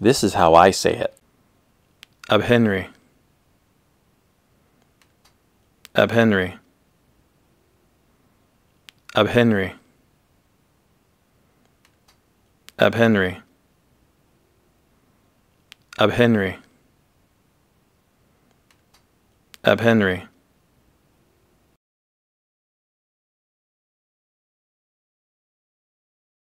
This is how I say it. Ab Henry. Ab Henry. Ab Henry. Ab Henry. Ab Henry. Ab Henry. Ab Henry.